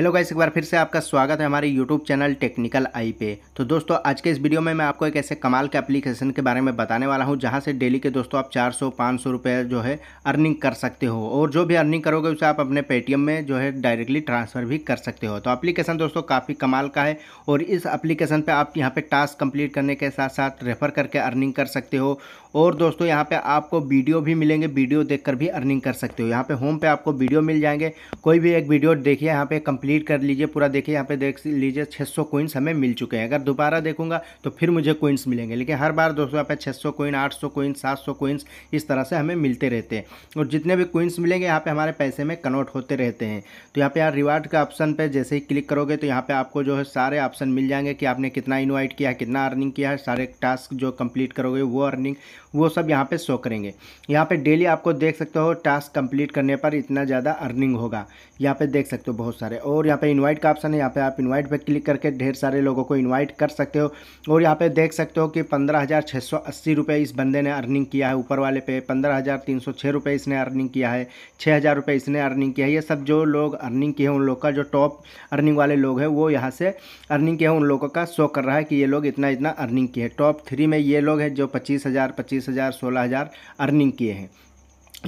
hello guys एक बार फिर से आपका स्वागत है हमारे यूट्यूब चैनल टेक्निकल आई पे तो दोस्तों आज के इस वीडियो में मैं आपको एक ऐसे कमाल के एप्लीकेशन के बारे में बताने वाला हूँ जहाँ से डेली के दोस्तों आप 400 500 रुपए जो है अर्निंग कर सकते हो और जो भी अर्निंग करोगे उसे आप अपने पेटीएम में जो है डायरेक्टली ट्रांसफ़र भी कर सकते हो तो अप्लीकेशन दोस्तों काफ़ी कमाल का है और इस अप्लीकेशन पर आप यहाँ पर टास्क कम्प्लीट करने के साथ साथ रेफ़र करके अर्निंग कर सकते हो और दोस्तों यहाँ पर आपको वीडियो भी मिलेंगे वीडियो देख भी अर्निंग कर सकते हो यहाँ पर होम पर आपको वीडियो मिल जाएंगे कोई भी एक वीडियो देखिए यहाँ पर कम्प्लीट कंप्लीट कर लीजिए पूरा देखिए यहाँ पे देख लीजिए 600 कोइंस हमें मिल चुके हैं अगर दोबारा देखूंगा तो फिर मुझे कोइंस मिलेंगे लेकिन हर बार दोस्तों यहाँ पे 600 कोइन आठ सौ कोइंस सौ कोइंस इस तरह से हमें मिलते रहते हैं और जितने भी कोइंस मिलेंगे यहाँ पर हमारे पैसे में कन्वर्ट होते रहते हैं तो यहाँ पर यहाँ रिवार्ड का ऑप्शन पर जैसे ही क्लिक करोगे तो यहाँ पर आपको जो है सारे ऑप्शन मिल जाएंगे कि आपने कितना इन्वाइट किया कितना अर्निंग किया है सारे टास्क जो कंप्लीट करोगे वो अर्निंग वो सब यहाँ पर शो करेंगे यहाँ पर डेली आपको देख सकते हो टास्क कंप्लीट करने पर इतना ज़्यादा अर्निंग होगा यहाँ पर देख सकते हो बहुत सारे और यहाँ पे इनवाइट का ऑप्शन है यहाँ पे आप इनवाइट पे क्लिक करके ढेर सारे लोगों को इनवाइट कर सकते हो और यहाँ पे देख सकते हो कि पंद्रह हज़ार छः सौ अस्सी रुपये इस बंदे ने अर्निंग किया है ऊपर वाले पे पंद्रह हज़ार तीन सौ छः रुपये इसने अर्निंग किया है छः हज़ार रुपये इसने अर्निंग किया है ये सब जो लोग अर्निंग किए हैं उन लोग का जो टॉप अर्निंग वाले लोग हैं वो यहाँ से अर्निंग किए हैं उन लोगों का शो कर रहा है कि ये लोग इतना इतना अर्निंग किए हैं टॉप थ्री में ये लोग हैं जो पच्चीस हज़ार पच्चीस हज़ार सोलह हज़ार अर्निंग किए हैं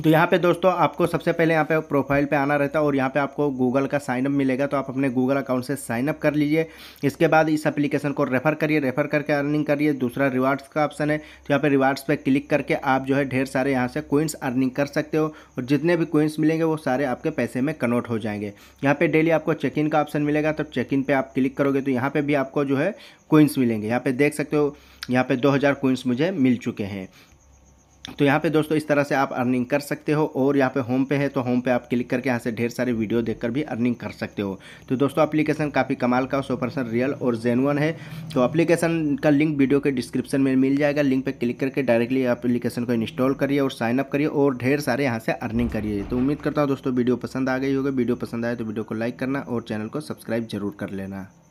तो यहाँ पे दोस्तों आपको सबसे पहले यहाँ पे प्रोफाइल पे आना रहता है और यहाँ पे आपको गूगल का साइनअप मिलेगा तो आप अपने गूगल अकाउंट से साइनअप कर लीजिए इसके बाद इस एप्लीकेशन को रेफर करिए रेफर करके अर्निंग करिए दूसरा रिवार्ड्स का ऑप्शन है तो यहाँ पे रिवार्ड्स पे क्लिक करके आप जो है ढेर सारे यहाँ से कोइंस अर्निंग कर सकते हो और जितने भी कोइंस मिलेंगे वो सारे आपके पैसे में कन्वर्ट हो जाएंगे यहाँ पर डेली आपको चेक इन का ऑप्शन मिलेगा तो चेक इन पर आप क्लिक करोगे तो यहाँ पर भी आपको जो है कोइंस मिलेंगे यहाँ पर देख सकते हो यहाँ पर दो हज़ार मुझे मिल चुके हैं तो यहाँ पे दोस्तों इस तरह से आप अर्निंग कर सकते हो और यहाँ पे होम पे है तो होम पे आप क्लिक करके यहाँ से ढेर सारे वीडियो देखकर भी अर्निंग कर सकते हो तो दोस्तों एप्लीकेशन काफ़ी कमाल का सौ परसेंट रियल और जेनुअन है तो एप्लीकेशन का लिंक वीडियो के डिस्क्रिप्शन में मिल जाएगा लिंक पर क्लिक करके डायरेक्टली अपलीकेशन को इंस्टॉल करिए और साइनअप करिए और ढेर सारे यहाँ से अर्निंग करिए तो उम्मीद करता हूँ दोस्तों वीडियो पसंद आ गई होगी वीडियो पसंद आए तो वीडियो को लाइक करना और चैनल को सब्सक्राइब जरूर कर लेना